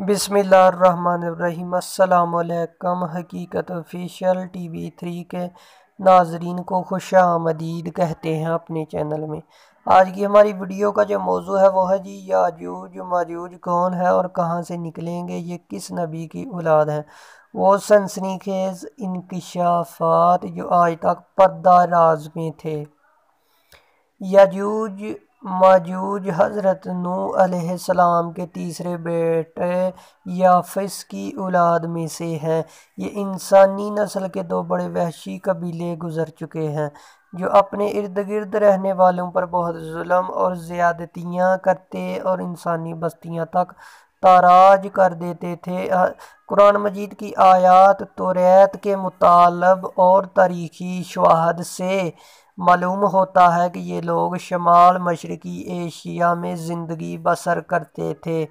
बसमीम् हकीकत official T V three के नाजरीन को खुश आमदीद कहते हैं अपने चैनल में आज की हमारी वीडियो का जो मौजू है वो है जी याजूज मजूज कौन है और कहाँ से निकलेंगे ये किस नबी की औलाद है वो सनसनी खेज इनकशाफात जो आज तक पर्दा राज में थे याजूज माजूज हज़रत नूह सलाम के तीसरे बेटे याफिस की औलाद में से हैं ये इंसानी नस्ल के दो बड़े वहशी कबीले गुज़र चुके हैं जो अपने इर्द गिर्द रहने वालों पर बहुत जुल्म और ज़्यादतियाँ करते और इंसानी बस्तियाँ तक ताराज कर देते थे कुरान मजीद की आयात तो के मुतालब और तारीखी शवाहद से मालूम होता है कि ये लोग शमाल मशरक़ी एशिया में ज़िंदगी बसर करते थे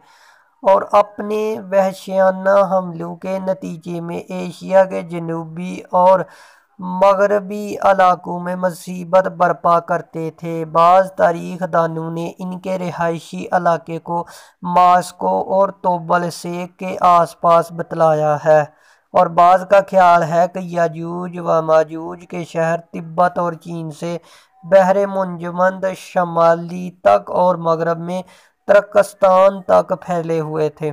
और अपने वहशियाना हमलों के नतीजे में एशिया के जनूबी और मगरबी इलाकों में मुसीबत बर्पा करते थे बाज़ तारीख दानों ने इनके रिहायशी इलाके को मास्को और तोबल से के आसपास बतलाया है और बाज़ का ख्याल है कि याजूज व माजूज के शहर तिब्बत और चीन से बहरे मुंजमंद शमाली तक और मगरब में तरकस्तान तक फैले हुए थे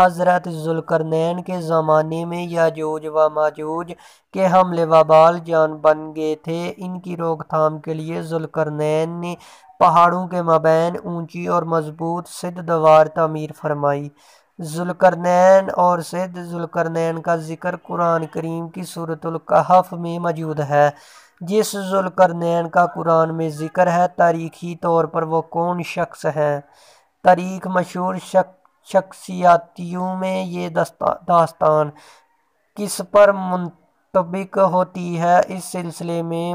हज़रत जुलकरनैन के ज़माने में याजूज व माजूज के हमले वबाल जान बन गए थे इनकी रोकथाम के लिए जुलकरनैन ने पहाड़ों के मबैन ऊंची और मजबूत सिद्ध दवार तमीर फरमाई जुलकरनैन और सिद्ध जुलकरनैन का जिक्र कुरान करीम की सूरतुल्कहफ में मौजूद है जिस जुलकरनैन का कुरान में जिक्र है तारीखी तौर पर वो कौन शख्स हैं तारीख मशहूर शक शख्सियातियों में ये दास्तान किस पर मुंतबिक होती है इस सिलसिले में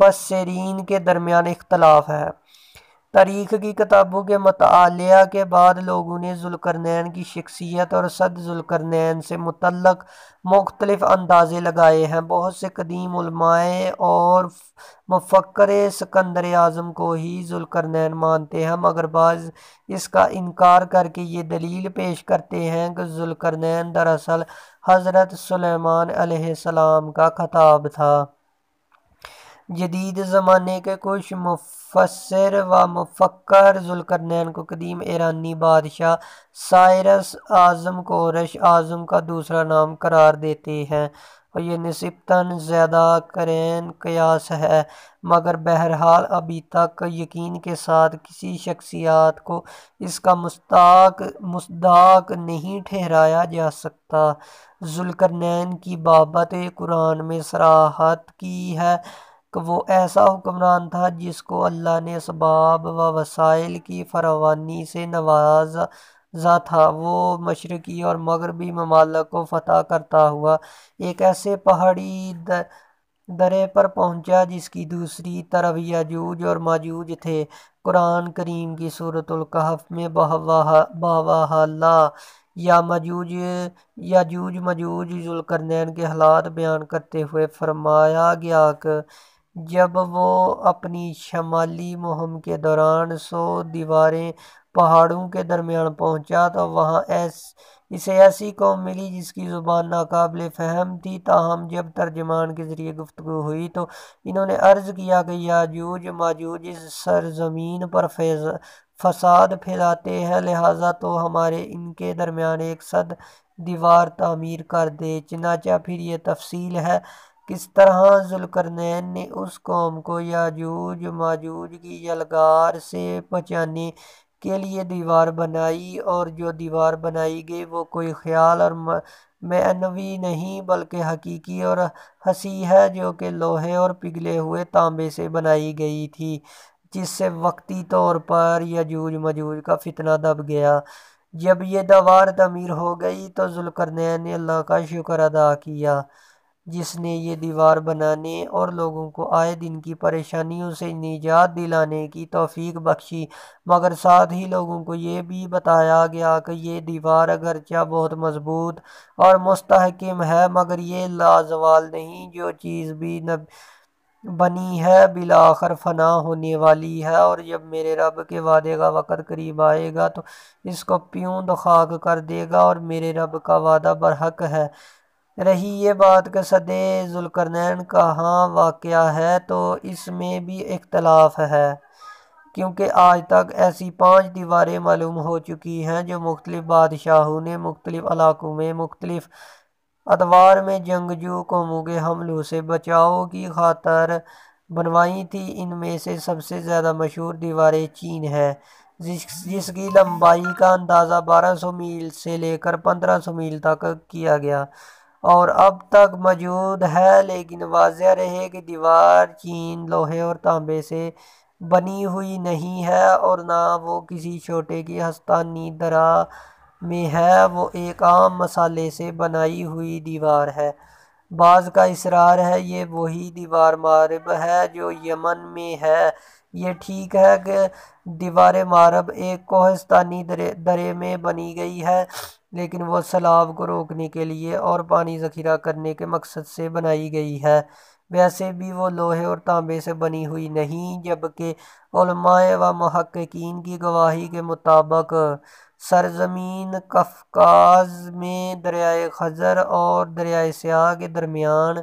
फसरीन के दरमियान इख्तलाफ है तारीख की किताबों के मतलब के बाद लोगों ने जुलकरनैन की शख्सियत और सद जुलकरनैन से मुतलक मुख्तलिफ अंदाज़े लगाए हैं बहुत से कदीम और मफकर सिकंदर आज़म को ही जुलकरनैन मानते हैं मगर बाज़ इसका इनकार करके ये दलील पेश करते हैं कि जुलकरनैन दरअसल हज़रत सलेमान का खताब था जदीद ज़माने के कुछ मुफसर व मुफ़क्र जुलकरनैन को कदीम ईरानी बादशाह सायरस आज़म को रश आज़म का दूसरा नाम करार देते हैं और ये नस्बता ज़्यादा करें कयास है मगर बहरहाल अभी तक यकीन के साथ किसी शख्सियात को इसका मुस्ताक मुस्ताक नहीं ठहराया जा सकता जुलकरनैन की बाबत कुरान में सराहत की है कि वो ऐसा हुक्मरान था जिसको अल्लाह ने सबाब व वसाइल की फरवानी से नवाजा था वो मशरकी और मगरबी ममालक को फतह करता हुआ एक ऐसे पहाड़ी दरे पर पहुंचा जिसकी दूसरी तरफ याजूज और माजूज थे कुरान करीम की सूरत कहफ में बावाहला या मजूज याजूज मजूज जुलकरनैन के हालात बयान करते हुए फरमाया गया कि जब वो अपनी शमाली मुहिम के दौरान सौ दीवारें पहाड़ों के दरमियान पहुंचा तो वहाँ ऐस इसे ऐसी कौम मिली जिसकी ज़ुबान नाकबिल फ़हम थी ताहम जब तर्जमान के ज़रिए गुफ्तु हुई तो इन्होंने अर्ज़ किया कि याजूज माजूज इस सरजमीन पर फैज फसाद फैलाते हैं लिहाजा तो हमारे इनके दरमियान एक सद दीवार तमीर कर दे चनाचा फिर ये तफसील है किस तरह जुलकरनैन ने उस कौम को याजूज माजूज की यलगार से बचाने के लिए दीवार बनाई और जो दीवार बनाई गई वो कोई ख्याल और मैनवी नहीं बल्कि हकीकी और हसी है जो कि लोहे और पिघले हुए तांबे से बनाई गई थी जिससे वक्ती तौर पर यजूज मजूज का फितना दब गया जब ये दवार तमीर हो गई तो जुलकरनैन ने अल्लाह का शुक्र अदा किया जिसने ये दीवार बनाने और लोगों को आए दिन की परेशानियों से निजात दिलाने की तौफीक बख्शी मगर साथ ही लोगों को ये भी बताया गया कि ये दीवार अगरचा बहुत मजबूत और मुस्तहकम है मगर ये लाजवाल नहीं जो चीज़ भी न बनी है बिलाखर फना होने वाली है और जब मेरे रब के वादे का वक़्त करीब आएगा तो इसको प्यों दुखाक कर देगा और मेरे रब का वादा बरहक है रही ये बात के सदे जुलकरनैन कहाँ वाक़ है तो इसमें भी इख्तलाफ है क्योंकि आज तक ऐसी पांच दीवारें मालूम हो चुकी हैं जो मुख्तलिफ़ बादशाहों ने मुख्तलिफ़ इलाकों में मुख्तलिफ़ अदवार में जंगजू कौमों के हमलों से बचाव की खातर बनवाई थी इनमें से सबसे ज़्यादा मशहूर दीवारें चीन है जिस जिसकी लंबाई का अंदाज़ा 1200 मील से लेकर 1500 मील तक किया गया और अब तक मौजूद है लेकिन वाज रहे कि दीवार चीन लोहे और तांबे से बनी हुई नहीं है और ना वो किसी छोटे की हस्तानी दरा में है वो एक आम मसाले से बनाई हुई दीवार है बाज़ का इसरार है ये वही दीवार मारब है जो यमन में है ये ठीक है कि दीवार मारब एक कोहस्तानी दरे दरे में बनी गई है लेकिन वो सैलाब को रोकने के लिए और पानी ज़खीरा करने के मकसद से बनाई गई है वैसे भी वो लोहे और तांबे से बनी हुई नहीं जबकि व महक्कीन की गवाही के मुताबिक सरजमीन कफकाज में दरियाए खजर और दरियाए स्याह के दरमियान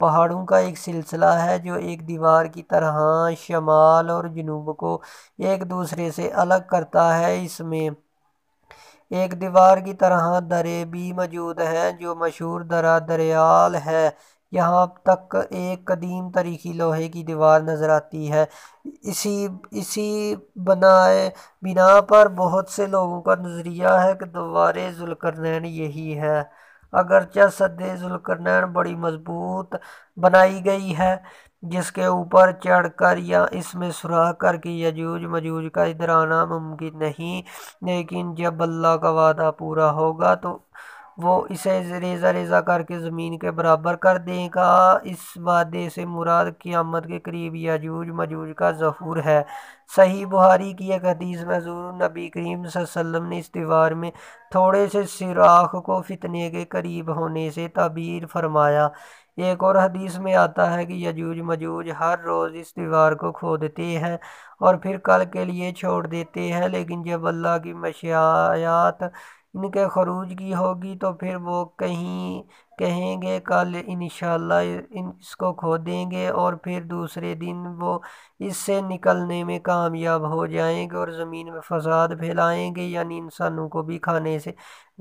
पहाड़ों का एक सिलसिला है जो एक दीवार की तरह शमाल और जनूब को एक दूसरे से अलग करता है इसमें एक दीवार की तरह दरे भी मौजूद हैं जो मशहूर दरा दरियाल है यहाँ तक एक कदीम तारीखी लोहे की दीवार नज़र आती है इसी इसी बनाए बिना पर बहुत से लोगों का नज़रिया है कि दोबारे जुलकरनैन यही है अगरचे सदे जुलकरनैन बडी मज़बूत बनाई गई है जिसके ऊपर चढ़कर या इसमें सुराख करके यजूज मजूज का इधर आना मुमकिन नहीं लेकिन जब अल्लाह का वादा पूरा होगा तो वो इसे रेज़ा रेज़ा करके ज़मीन के बराबर कर देगा इस वादे से मुराद क़ियामत के करीब याजूज मजूज का जहूर है सही बुहारी की एक हदीस में नबी करीम सल्लम ने इस दीवार में थोड़े से सिराख को फितने के करीब होने से तबीर फरमाया एक और हदीस में आता है कि यजूज मजूज हर रोज़ इस दीवार को खोदते हैं और फिर कल के लिए छोड़ देते हैं लेकिन जब अल्लाह की मशायात इनके खरूज की होगी तो फिर वो कहीं कहेंगे कल इन इसको खो देंगे और फिर दूसरे दिन वो इससे निकलने में कामयाब हो जाएंगे और ज़मीन में फसाद फैलाएंगे यानी इंसानों को भी खाने से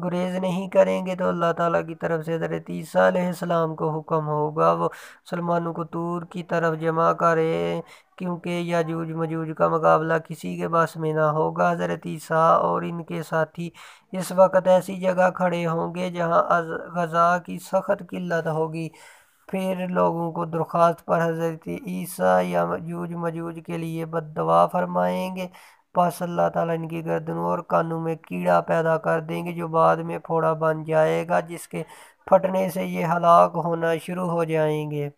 गुरेज नहीं करेंगे तो अल्लाह ताला की तरफ से हजरत ईसीम को हुक्म होगा वो मुसलमानों को तूर की तरफ जमा करें क्योंकि याजूज मजूज का मुकाबला किसी के बस में ना होगा हज़रत ईसा और इनके साथी इस वक्त ऐसी जगह खड़े होंगे जहां गज़ा की सख्त किल्लत होगी फिर लोगों को दरख्वास्त पर हज़रत ईसा या मजूज मजूज के लिए बददवा फरमाएंगे बस अल्लाह ताला इनकी गर्दनों और कानों में कीड़ा पैदा कर देंगे जो बाद में फोड़ा बन जाएगा जिसके फटने से ये हलाक होना शुरू हो जाएंगे